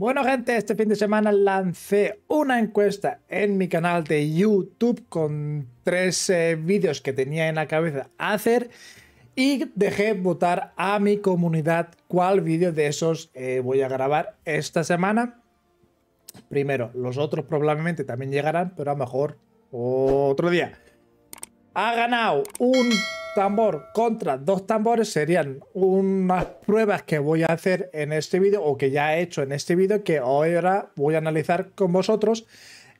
Bueno gente, este fin de semana lancé una encuesta en mi canal de YouTube con tres eh, vídeos que tenía en la cabeza hacer y dejé votar a mi comunidad cuál vídeo de esos eh, voy a grabar esta semana. Primero, los otros probablemente también llegarán, pero a lo mejor otro día. Ha ganado un tambor contra dos tambores serían unas pruebas que voy a hacer en este vídeo o que ya he hecho en este vídeo que ahora voy a analizar con vosotros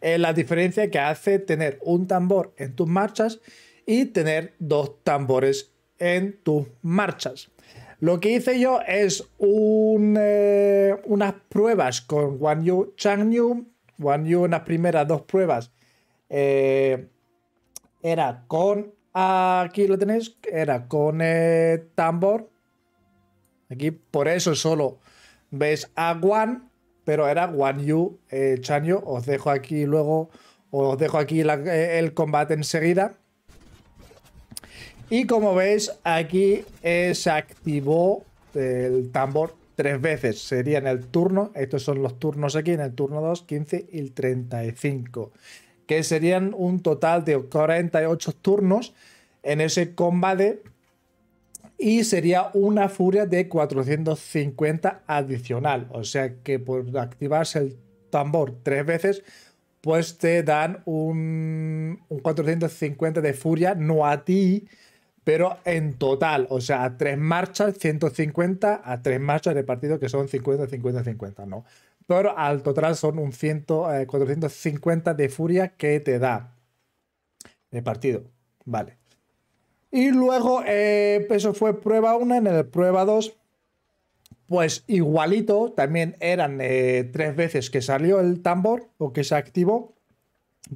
eh, la diferencia que hace tener un tambor en tus marchas y tener dos tambores en tus marchas. Lo que hice yo es un, eh, unas pruebas con Wan Yu Chang Yu. Guan Yu, unas primeras dos pruebas eh, era con Aquí lo tenéis, era con el eh, tambor. Aquí por eso solo ves a Guan, pero era Guan Yu eh, Os dejo aquí luego, os dejo aquí eh, el combate enseguida. Y como veis, aquí es se activó el tambor tres veces. Sería en el turno, estos son los turnos aquí, en el turno 2, 15 y el 35 que serían un total de 48 turnos en ese combate y sería una furia de 450 adicional. O sea que por activarse el tambor tres veces, pues te dan un, 450 de furia, no a ti, pero en total. O sea, a tres marchas, 150 a tres marchas de partido que son 50, 50, 50, ¿no? al total son un 450 eh, de furia que te da de partido. Vale. Y luego, eh, eso fue prueba 1. En el prueba 2, pues igualito, también eran eh, tres veces que salió el tambor o que se activó,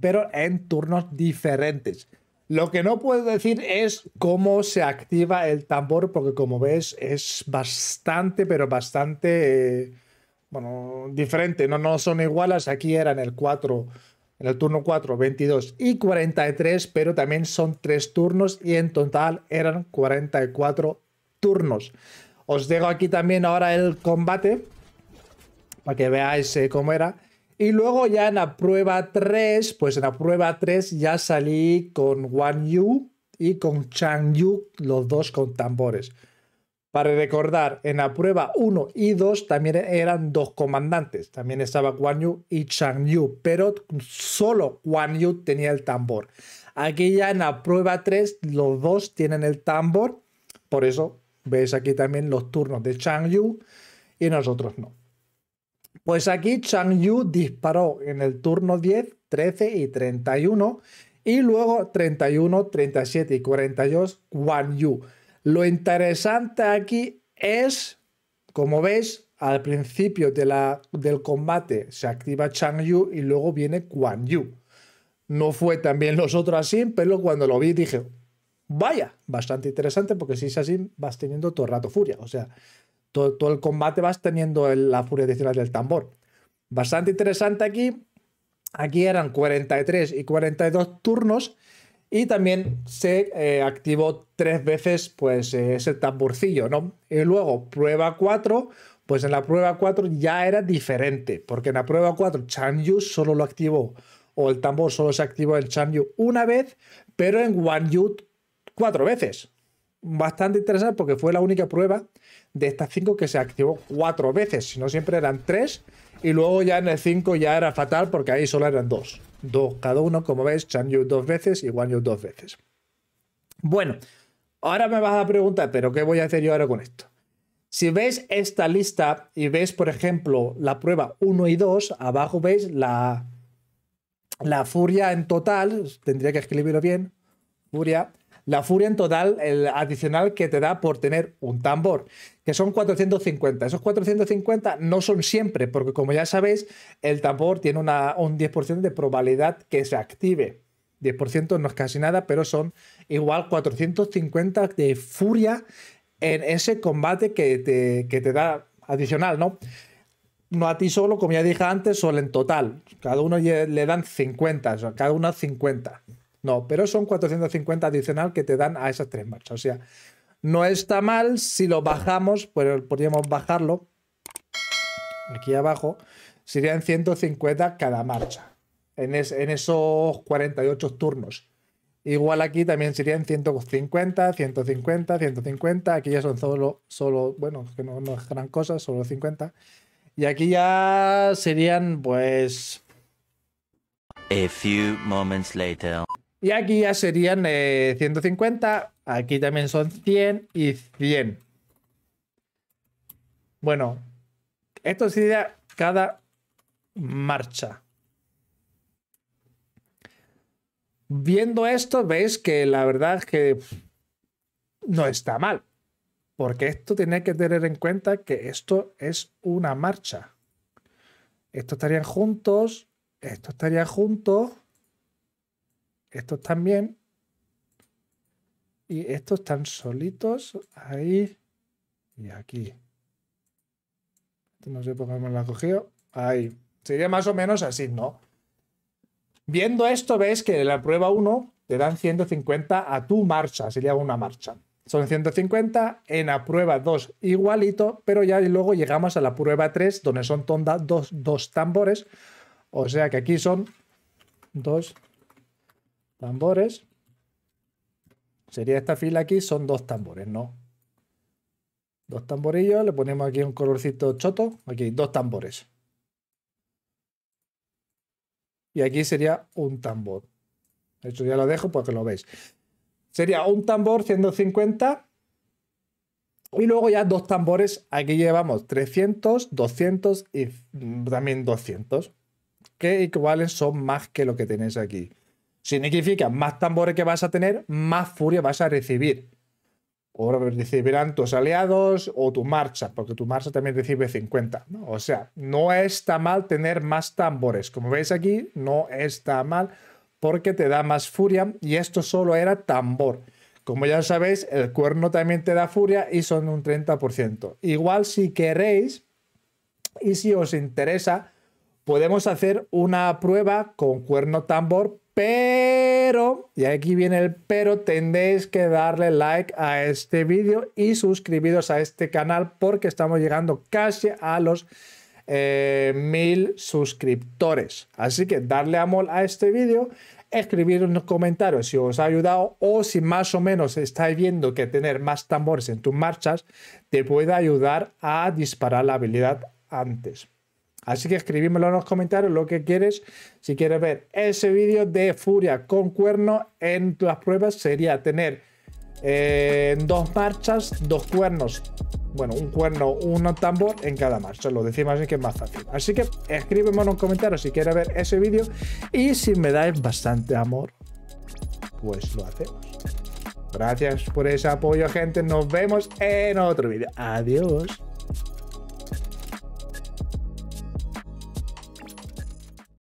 pero en turnos diferentes. Lo que no puedo decir es cómo se activa el tambor, porque como ves, es bastante, pero bastante bueno, diferente, no, no son iguales. Aquí eran el 4, en el turno 4, 22 y 43, pero también son 3 turnos y en total eran 44 turnos. Os dejo aquí también ahora el combate para que veáis eh, cómo era. Y luego ya en la prueba 3, pues en la prueba 3 ya salí con Wan Yu y con Chang Yu, los dos con tambores. Para recordar, en la prueba 1 y 2 también eran dos comandantes, también estaba Guan Yu y Chang Yu, pero solo Guan Yu tenía el tambor. Aquí ya en la prueba 3 los dos tienen el tambor, por eso veis aquí también los turnos de Chang Yu y nosotros no. Pues aquí Chang Yu disparó en el turno 10, 13 y 31 y luego 31, 37 y 42 Guan Yu. Lo interesante aquí es, como veis, al principio del combate se activa Chang Yu y luego viene Quan Yu. No fue también los otros así, pero cuando lo vi dije, vaya, bastante interesante porque si es así vas teniendo todo el rato furia. O sea, todo, el combate vas teniendo la furia adicional del tambor. Bastante interesante aquí. Aquí eran 43 y 42 turnos y también se eh, activó tres veces pues, eh, ese tamborcillo, ¿no? Y luego, prueba 4, pues en la prueba 4 ya era diferente, porque en la prueba 4 Yu solo lo activó, o el tambor solo se activó en Yu una vez, pero en Yu cuatro veces. Bastante interesante porque fue la única prueba de estas cinco que se activó cuatro veces, si no siempre eran tres y luego ya en el 5 ya era fatal porque ahí solo eran dos. Dos cada uno, como veis, Chan Yu dos veces y wan Yu dos veces. Bueno, ahora me vas a preguntar, pero ¿qué voy a hacer yo ahora con esto? Si ves esta lista y ves, por ejemplo, la prueba 1 y 2, abajo veis la, la furia en total, tendría que escribirlo bien, furia la furia en total el adicional que te da por tener un tambor, que son 450. Esos 450 no son siempre, porque como ya sabéis, el tambor tiene una, un 10% de probabilidad que se active. 10% no es casi nada, pero son igual 450 de furia en ese combate que te, da adicional, ¿no? no a ti solo, como ya dije antes, solo en total. Cada uno le dan 50, o cada uno 50. No, pero son 450 adicional que te dan a esas tres marchas. O sea, no está mal si lo bajamos, pues podríamos bajarlo aquí abajo. Serían 150 cada marcha en, esos 48 turnos. Igual aquí también serían 150, 150, 150. Aquí ya son solo, solo bueno, que no, no es gran cosa, solo 50. Y aquí ya serían, pues. few moments later. Y aquí ya serían 150, eh, aquí también son 100 y 100. Bueno, esto sería cada marcha. Viendo esto, veis que la verdad es que no está mal. Porque esto tiene que tener en cuenta que esto es una marcha. Estos estarían juntos, esto estarían juntos estos también. Y estos están solitos ahí y aquí. Este no sé por qué me lo cogido. Ahí. Sería más o menos así, ¿no? Viendo esto, ves que en la prueba 1 te dan 150 a tu marcha. Sería una marcha. Son 150 en la prueba 2 igualito, pero ya luego llegamos a la prueba 3, donde son dos, dos tambores. O sea que aquí son dos Tambores. Sería esta fila aquí, son dos tambores, ¿no? Dos tamborillos, le ponemos aquí un colorcito choto. Aquí, dos tambores. Y aquí sería un tambor. Esto ya lo dejo porque lo veis. Sería un tambor 150 y luego ya dos tambores, aquí llevamos 300, 200 y también 200, que iguales son más que lo que tenéis aquí. Significa más tambores que vas a tener, más furia vas a recibir. O recibirán tus aliados o tu marcha, porque tu marcha también recibe 50. O sea, no está mal tener más tambores. Como veis aquí, no está mal porque te da más furia y esto solo era tambor. Como ya sabéis, el cuerno también te da furia y son un 30%. Igual si queréis y si os interesa, podemos hacer una prueba con cuerno tambor pero, y aquí viene el pero, tendréis que darle like a este vídeo y suscribiros a este canal porque estamos llegando casi a los eh, mil suscriptores. Así que darle amor a este vídeo, escribir en los comentarios si os ha ayudado o si más o menos estáis viendo que tener más tambores en tus marchas te puede ayudar a disparar la habilidad antes. Así que escribímelo en los comentarios lo que quieres. Si quieres ver ese vídeo de Furia con cuerno en las pruebas, sería tener eh, dos marchas, dos cuernos. Bueno, un cuerno, un tambor en cada marcha. Lo decimos así que es más fácil. Así que escríbeme en los comentarios si quieres ver ese vídeo. Y si me dais bastante amor, pues lo hacemos. Gracias por ese apoyo, gente. Nos vemos en otro vídeo. Adiós.